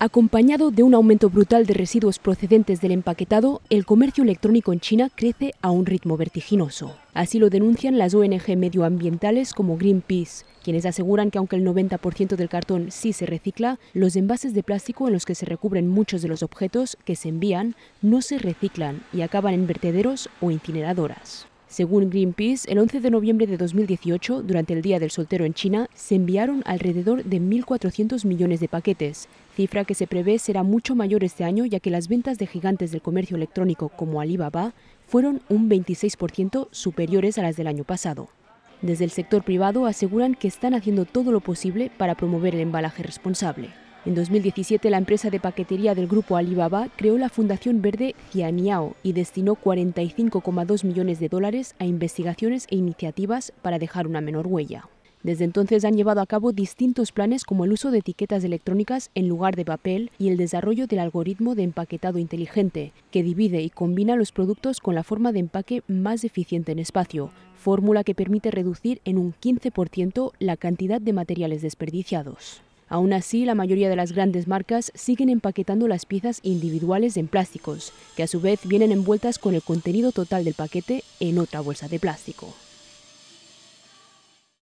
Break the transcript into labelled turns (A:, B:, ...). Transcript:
A: Acompañado de un aumento brutal de residuos procedentes del empaquetado, el comercio electrónico en China crece a un ritmo vertiginoso. Así lo denuncian las ONG medioambientales como Greenpeace, quienes aseguran que aunque el 90% del cartón sí se recicla, los envases de plástico en los que se recubren muchos de los objetos que se envían no se reciclan y acaban en vertederos o incineradoras. Según Greenpeace, el 11 de noviembre de 2018, durante el Día del Soltero en China, se enviaron alrededor de 1.400 millones de paquetes, cifra que se prevé será mucho mayor este año ya que las ventas de gigantes del comercio electrónico como Alibaba fueron un 26% superiores a las del año pasado. Desde el sector privado aseguran que están haciendo todo lo posible para promover el embalaje responsable. En 2017, la empresa de paquetería del grupo Alibaba creó la Fundación Verde Cianiao y destinó 45,2 millones de dólares a investigaciones e iniciativas para dejar una menor huella. Desde entonces han llevado a cabo distintos planes como el uso de etiquetas electrónicas en lugar de papel y el desarrollo del algoritmo de empaquetado inteligente, que divide y combina los productos con la forma de empaque más eficiente en espacio, fórmula que permite reducir en un 15% la cantidad de materiales desperdiciados. Aún así, la mayoría de las grandes marcas siguen empaquetando las piezas individuales en plásticos, que a su vez vienen envueltas con el contenido total del paquete en otra bolsa de plástico.